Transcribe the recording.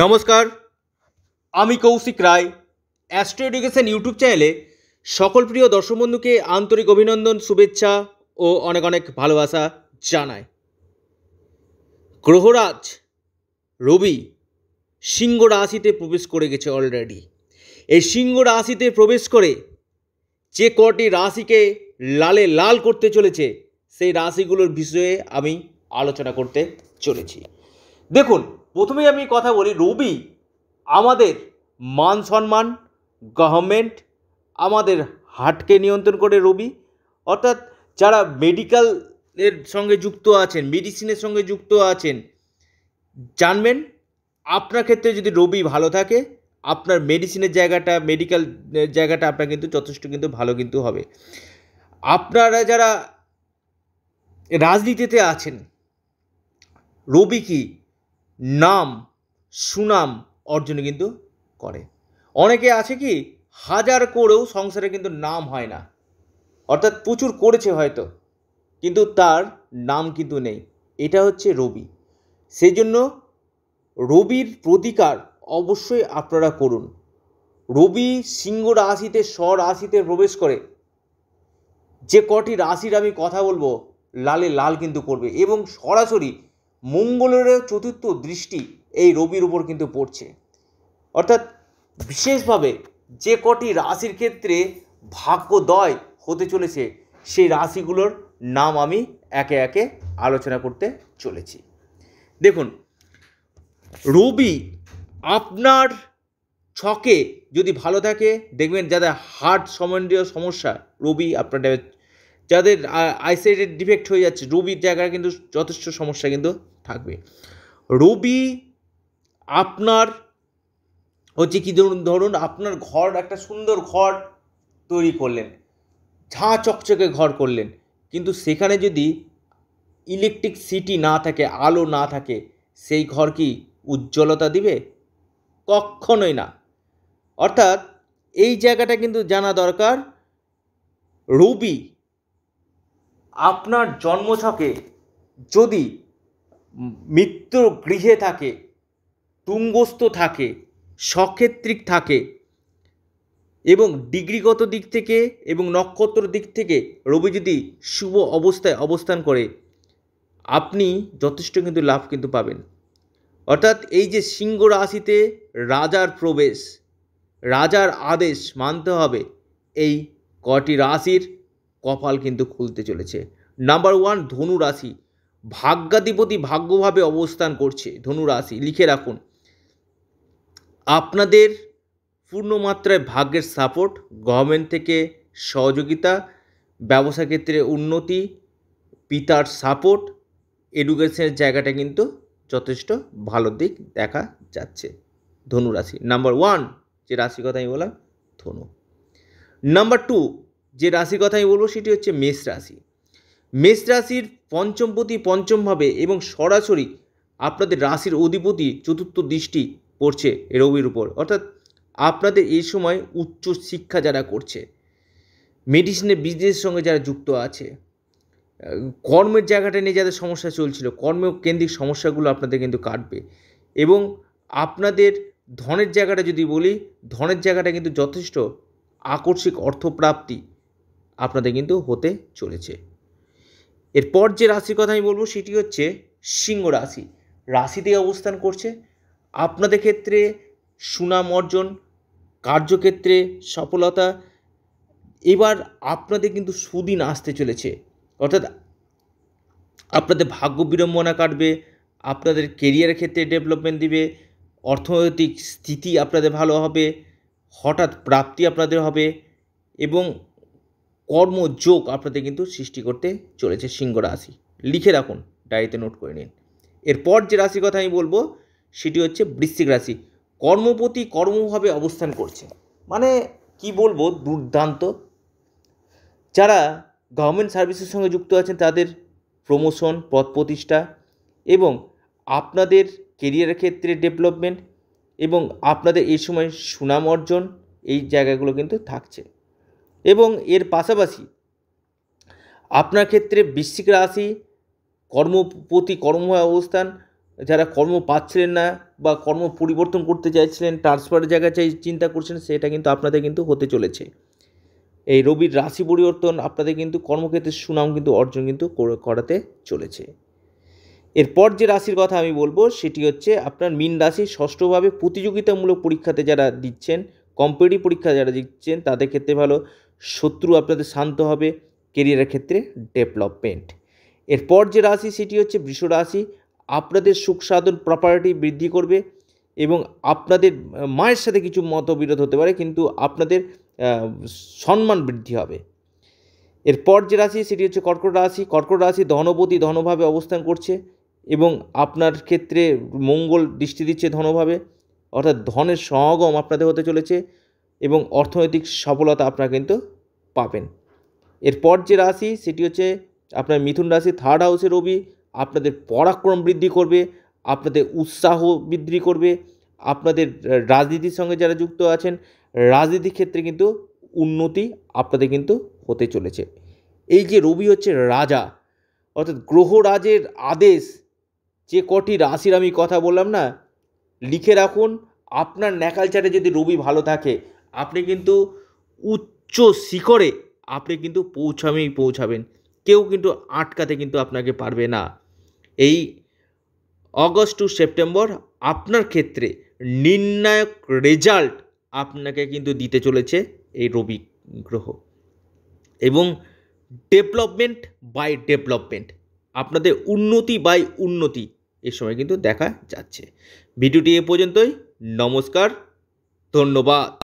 নমস্কার আমি Koushik Roy astro education YouTube চ্যানেলে সকল প্রিয় দর্শক বন্ধুকে আন্তরিক অভিনন্দন শুভেচ্ছা ও অনেক অনেক ভালোবাসা জানায় গ্রহরাজ রবি সিংহ রাশিতে প্রবেশ করে গেছে অলরেডি এই সিংহ রাশিতে প্রবেশ করে যে কটি রাশিকে লালে লাল করতে চলেছে সেই রাশিগুলোর বিষয়ে আমি আলোচনা করতে চলেছি দেখুন প্রথমেই আমি কথা বলি রবি আমাদের মান সম্মান গভর্নমেন্ট আমাদের হার্টকে নিয়ন্ত্রণ করে রবি অর্থাৎ যারা মেডিকেল এর সঙ্গে যুক্ত আছেন মেডিসিনের সঙ্গে যুক্ত আছেন জানবেন আপনার ক্ষেত্রে যদি রবি ভালো থাকে আপনার মেডিসিনের জায়গাটা মেডিকেল জায়গাটা আপনার কিন্তু যথেষ্ট কিন্তু ভালো কিন্তু হবে আপনারা যারা রাজনীতিতে আছেন রবি কি নাম সুনাম অর্জন কিন্তু করে অনেকে আছে কি হাজার করেও সংসারে কিন্তু নাম হয় না অর্থাৎ প্রচুর করেছে হয়তো কিন্তু তার নাম কিন্তু নেই এটা হচ্ছে রবি সেই জন্য রবির প্রতিকার অবশ্যই আপনারা করুন রবি সিংহ রাশিতে রাশিতে প্রবেশ করে যে কটি রাশির আমি কথা বলবো লালে লাল কিন্তু করবে এবং সরাসরি মঙ্গলের চতুর্থ দৃষ্টি এই রবির উপর কিন্তু পড়ছে অর্থাৎ বিশেষভাবে যে কটি রাশির ক্ষেত্রে ভাগ্যদয় হতে চলেছে সেই রাশিগুলোর নাম আমি একে একে আলোচনা করতে চলেছি দেখুন রবি আপনার ছকে যদি ভালো থাকে দেখবেন যাদের হার্ট সম্বন্ধীয় সমস্যা রবি আপনার যাদের আইসাইটের ডিফেক্ট হয়ে যাচ্ছে রবির জায়গায় কিন্তু যথেষ্ট সমস্যা কিন্তু থাকবে রবি আপনার হচ্ছে কি ধরুন ধরুন আপনার ঘর একটা সুন্দর ঘর তৈরি করলেন ঝাঁ চকচকে ঘর করলেন কিন্তু সেখানে যদি ইলেকট্রিক সিটি না থাকে আলো না থাকে সেই ঘর কি উজ্জ্বলতা দিবে কক্ষণই না অর্থাৎ এই জায়গাটা কিন্তু জানা দরকার রবি আপনার জন্মছকে যদি মিত্র গৃহে থাকে তুঙ্গস্থ থাকে সক্ষেত্রিক থাকে এবং ডিগ্রিগত দিক থেকে এবং নক্ষত্র দিক থেকে রবি যদি শুভ অবস্থায় অবস্থান করে আপনি যথেষ্ট কিন্তু লাভ কিন্তু পাবেন অর্থাৎ এই যে সিংহ রাশিতে রাজার প্রবেশ রাজার আদেশ মানতে হবে এই কটি রাশির কপাল কিন্তু খুলতে চলেছে নাম্বার ওয়ান ধনু রাশি ভাগ্যাধিপতি ভাগ্যভাবে অবস্থান করছে ধনুরাশি লিখে রাখুন আপনাদের পূর্ণমাত্রায় ভাগ্যের সাপোর্ট গভর্নমেন্ট থেকে সহযোগিতা ব্যবসা ক্ষেত্রে উন্নতি পিতার সাপোর্ট এডুকেশনের জায়গাটা কিন্তু যথেষ্ট ভালো দিক দেখা যাচ্ছে ধনু রাশি নাম্বার ওয়ান যে রাশি কথা আমি বললাম ধনু নাম্বার টু যে রাশির কথা আমি বলবো সেটি হচ্ছে মেষ রাশি মেষ রাশির পঞ্চমপতি পঞ্চমভাবে এবং সরাসরি আপনাদের রাশির অধিপতি চতুর্থ দৃষ্টি পড়ছে রবির উপর অর্থাৎ আপনাদের এই সময় উচ্চ শিক্ষা যারা করছে মেডিসিনের বিজনেসের সঙ্গে যারা যুক্ত আছে কর্মের জায়গাটা নিয়ে যাদের সমস্যা চলছিল কর্মকেন্দ্রিক সমস্যাগুলো আপনাদের কিন্তু কাটবে এবং আপনাদের ধনের জায়গাটা যদি বলি ধনের জায়গাটা কিন্তু যথেষ্ট আকস্মিক অর্থপ্রাপ্তি আপনাদের কিন্তু হতে চলেছে এরপর যে রাশির কথা আমি বলবো সেটি হচ্ছে সিংহ রাশি রাশিতে অবস্থান করছে আপনাদের ক্ষেত্রে সুনাম অর্জন কার্যক্ষেত্রে সফলতা এবার আপনাদের কিন্তু সুদিন আসতে চলেছে অর্থাৎ আপনাদের ভাগ্য বিড়ম্বনা কাটবে আপনাদের কেরিয়ারের ক্ষেত্রে ডেভেলপমেন্ট দিবে অর্থনৈতিক স্থিতি আপনাদের ভালো হবে হঠাৎ প্রাপ্তি আপনাদের হবে এবং কর্মযোগ আপনাদের কিন্তু সৃষ্টি করতে চলেছে সিংহ রাশি লিখে রাখুন ডায়েরিতে নোট করে নিন এরপর যে রাশির কথা আমি বলবো সেটি হচ্ছে বৃশ্চিক রাশি কর্মপতি কর্মভাবে অবস্থান করছে মানে কি বলবো দুর্দান্ত যারা গভর্নমেন্ট সার্ভিসের সঙ্গে যুক্ত আছেন তাদের প্রমোশন পদ প্রতিষ্ঠা এবং আপনাদের কেরিয়ারের ক্ষেত্রে ডেভেলপমেন্ট এবং আপনাদের এই সময় সুনাম অর্জন এই জায়গাগুলো কিন্তু থাকছে এবং এর পাশাপাশি আপনার ক্ষেত্রে বৃশ্চিক রাশি কর্ম প্রতি কর্ম অবস্থান যারা কর্ম পাচ্ছিলেন না বা কর্ম পরিবর্তন করতে চাইছিলেন ট্রান্সফারের জায়গা চাই চিন্তা করছেন সেটা কিন্তু আপনাদের কিন্তু হতে চলেছে এই রবির রাশি পরিবর্তন আপনাদের কিন্তু কর্মক্ষেত্রে সুনাম কিন্তু অর্জন কিন্তু করাতে চলেছে এরপর যে রাশির কথা আমি বলবো সেটি হচ্ছে আপনার মীন রাশি ষষ্ঠভাবে প্রতিযোগিতামূলক পরীক্ষাতে যারা দিচ্ছেন কম্পিটিভ পরীক্ষা যারা দিচ্ছেন তাদের ক্ষেত্রে ভালো শত্রু আপনাদের শান্ত হবে কেরিয়ারের ক্ষেত্রে ডেভেলপমেন্ট এরপর যে রাশি সেটি হচ্ছে বৃষ রাশি আপনাদের সুখ সাধন প্রপার্টি বৃদ্ধি করবে এবং আপনাদের মায়ের সাথে কিছু মতবিরোধ হতে পারে কিন্তু আপনাদের সম্মান বৃদ্ধি হবে এরপর যে রাশি সেটি হচ্ছে কর্কট রাশি কর্কট রাশি ধনপতি ধনভাবে অবস্থান করছে এবং আপনার ক্ষেত্রে মঙ্গল দৃষ্টি দিচ্ছে ধনভাবে অর্থাৎ ধনের সমাগম আপনাদের হতে চলেছে এবং অর্থনৈতিক সফলতা আপনারা কিন্তু পাবেন এরপর যে রাশি সেটি হচ্ছে আপনার মিথুন রাশি থার্ড হাউসে রবি আপনাদের পরাক্রম বৃদ্ধি করবে আপনাদের উৎসাহ বৃদ্ধি করবে আপনাদের রাজনীতির সঙ্গে যারা যুক্ত আছেন রাজনীতির ক্ষেত্রে কিন্তু উন্নতি আপনাদের কিন্তু হতে চলেছে এই যে রবি হচ্ছে রাজা অর্থাৎ গ্রহরাজের আদেশ যে কটি রাশির আমি কথা বললাম না লিখে রাখুন আপনার ন্যাকালচারে যদি রবি ভালো থাকে আপনি কিন্তু উচ্চ শিখরে আপনি কিন্তু পৌঁছাবেই পৌঁছাবেন কেউ কিন্তু আটকাতে কিন্তু আপনাকে পারবে না এই অগস্ট টু সেপ্টেম্বর আপনার ক্ষেত্রে নির্ণায়ক রেজাল্ট আপনাকে কিন্তু দিতে চলেছে এই রবি গ্রহ এবং ডেভেলপমেন্ট বাই ডেভেলপমেন্ট আপনাদের উন্নতি বাই উন্নতি এ সময় কিন্তু দেখা যাচ্ছে ভিডিওটি এ পর্যন্তই নমস্কার ধন্যবাদ